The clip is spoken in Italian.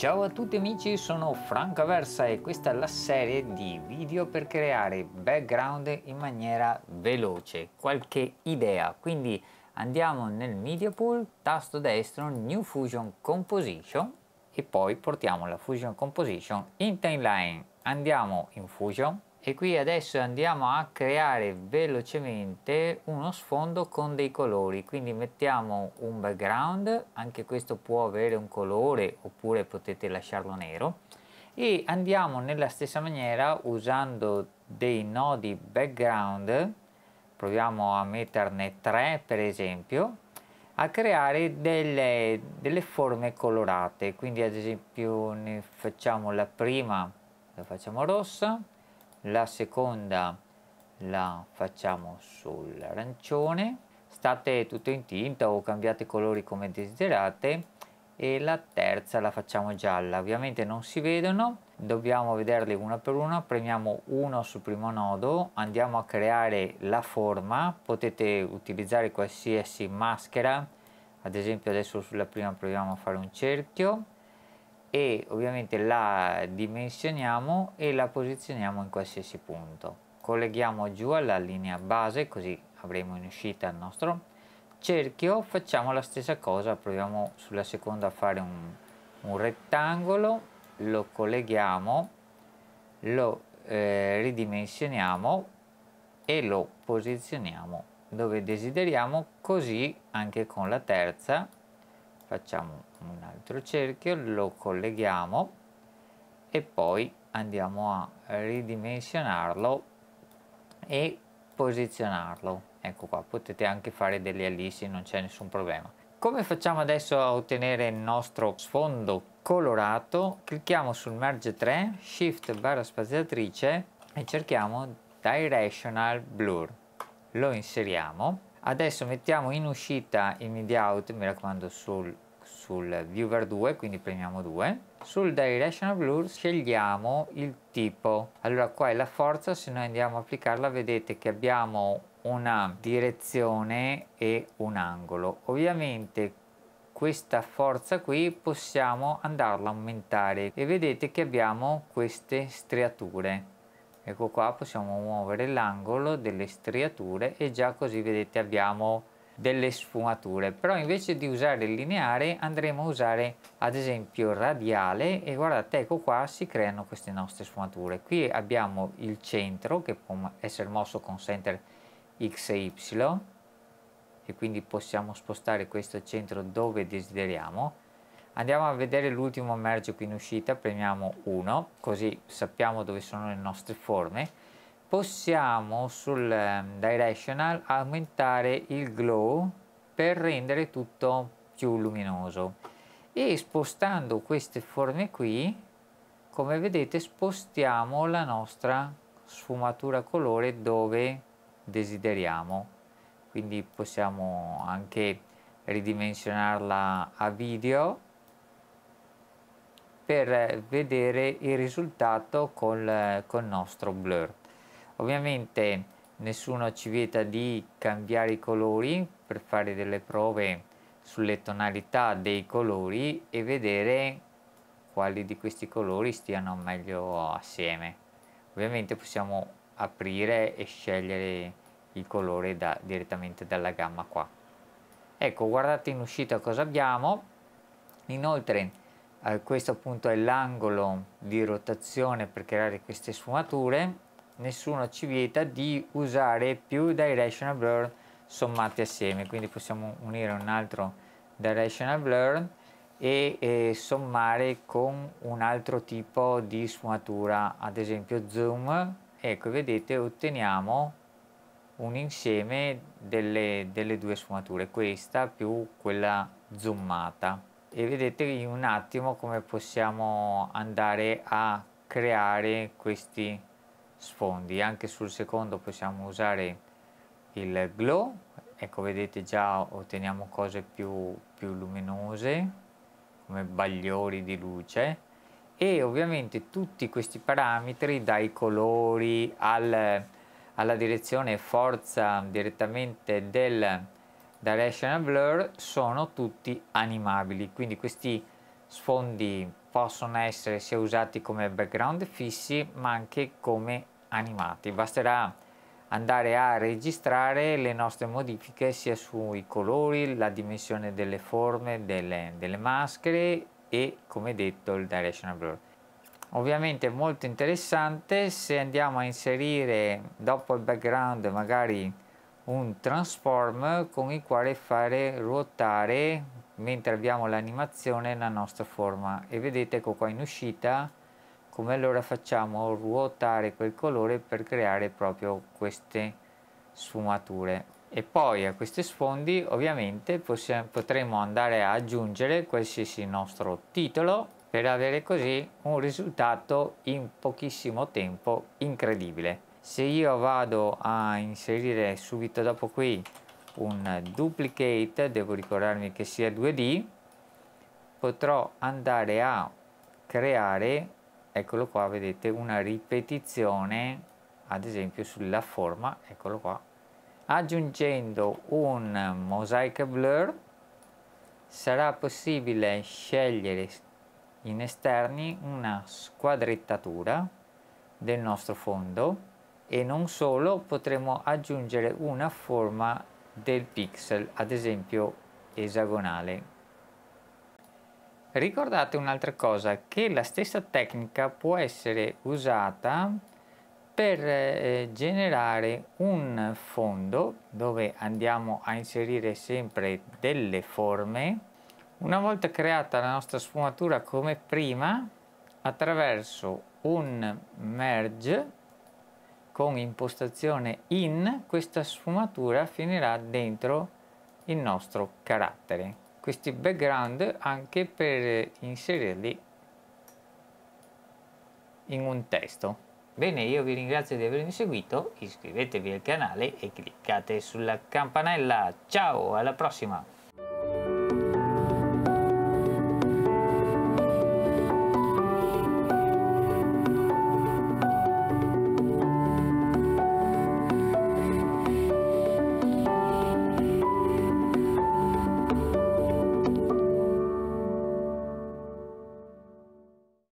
Ciao a tutti amici, sono Franca Versa e questa è la serie di video per creare background in maniera veloce, qualche idea. Quindi andiamo nel media pool, tasto destro, new fusion composition e poi portiamo la fusion composition in timeline. Andiamo in fusion, e qui adesso andiamo a creare velocemente uno sfondo con dei colori quindi mettiamo un background anche questo può avere un colore oppure potete lasciarlo nero e andiamo nella stessa maniera usando dei nodi background proviamo a metterne tre per esempio a creare delle, delle forme colorate quindi ad esempio ne facciamo la prima la facciamo rossa la seconda la facciamo sull'arancione state tutto in tinta o cambiate colori come desiderate e la terza la facciamo gialla ovviamente non si vedono dobbiamo vederle una per una premiamo uno sul primo nodo andiamo a creare la forma potete utilizzare qualsiasi maschera ad esempio adesso sulla prima proviamo a fare un cerchio e ovviamente la dimensioniamo e la posizioniamo in qualsiasi punto. Colleghiamo giù alla linea base così avremo in uscita il nostro cerchio. Facciamo la stessa cosa, proviamo sulla seconda a fare un, un rettangolo, lo colleghiamo, lo eh, ridimensioniamo e lo posizioniamo dove desideriamo così anche con la terza facciamo un altro cerchio lo colleghiamo e poi andiamo a ridimensionarlo e posizionarlo ecco qua potete anche fare delle alici non c'è nessun problema come facciamo adesso a ottenere il nostro sfondo colorato clicchiamo sul merge 3 shift barra spaziatrice e cerchiamo directional blur lo inseriamo adesso mettiamo in uscita il media out mi raccomando sul, sul viewer 2 quindi premiamo 2 sul directional blur scegliamo il tipo allora qua è la forza se noi andiamo a applicarla vedete che abbiamo una direzione e un angolo ovviamente questa forza qui possiamo andarla a aumentare e vedete che abbiamo queste striature ecco qua possiamo muovere l'angolo delle striature e già così vedete abbiamo delle sfumature però invece di usare il lineare andremo a usare ad esempio radiale e guardate ecco qua si creano queste nostre sfumature qui abbiamo il centro che può essere mosso con center x e y e quindi possiamo spostare questo centro dove desideriamo Andiamo a vedere l'ultimo merge qui in uscita, premiamo 1, così sappiamo dove sono le nostre forme. Possiamo sul ehm, directional aumentare il glow per rendere tutto più luminoso e spostando queste forme qui, come vedete spostiamo la nostra sfumatura colore dove desideriamo quindi possiamo anche ridimensionarla a video per vedere il risultato col, col nostro blur ovviamente nessuno ci vieta di cambiare i colori per fare delle prove sulle tonalità dei colori e vedere quali di questi colori stiano meglio assieme ovviamente possiamo aprire e scegliere il colore da, direttamente dalla gamma qua ecco guardate in uscita cosa abbiamo inoltre eh, questo appunto è l'angolo di rotazione per creare queste sfumature nessuno ci vieta di usare più directional blur sommati assieme quindi possiamo unire un altro directional blur e eh, sommare con un altro tipo di sfumatura ad esempio zoom ecco vedete otteniamo un insieme delle, delle due sfumature questa più quella zoomata e vedete in un attimo come possiamo andare a creare questi sfondi anche sul secondo possiamo usare il glow ecco vedete già otteniamo cose più, più luminose come bagliori di luce e ovviamente tutti questi parametri dai colori al, alla direzione forza direttamente del Directional Blur sono tutti animabili, quindi questi sfondi possono essere sia usati come background fissi ma anche come animati. Basterà andare a registrare le nostre modifiche sia sui colori, la dimensione delle forme, delle, delle maschere e come detto il Directional Blur ovviamente molto interessante se andiamo a inserire dopo il background magari un transform con il quale fare ruotare mentre abbiamo l'animazione la nostra forma e vedete ecco qua in uscita come allora facciamo ruotare quel colore per creare proprio queste sfumature e poi a questi sfondi ovviamente possiamo, potremo andare a aggiungere qualsiasi nostro titolo per avere così un risultato in pochissimo tempo incredibile se io vado a inserire subito dopo qui un duplicate devo ricordarmi che sia 2d potrò andare a creare eccolo qua vedete una ripetizione ad esempio sulla forma eccolo qua aggiungendo un mosaic blur sarà possibile scegliere in esterni una squadrettatura del nostro fondo e non solo potremo aggiungere una forma del pixel ad esempio esagonale ricordate un'altra cosa che la stessa tecnica può essere usata per eh, generare un fondo dove andiamo a inserire sempre delle forme una volta creata la nostra sfumatura come prima attraverso un merge con impostazione in, questa sfumatura finirà dentro il nostro carattere. Questi background anche per inserirli in un testo. Bene, io vi ringrazio di avermi seguito, iscrivetevi al canale e cliccate sulla campanella. Ciao, alla prossima!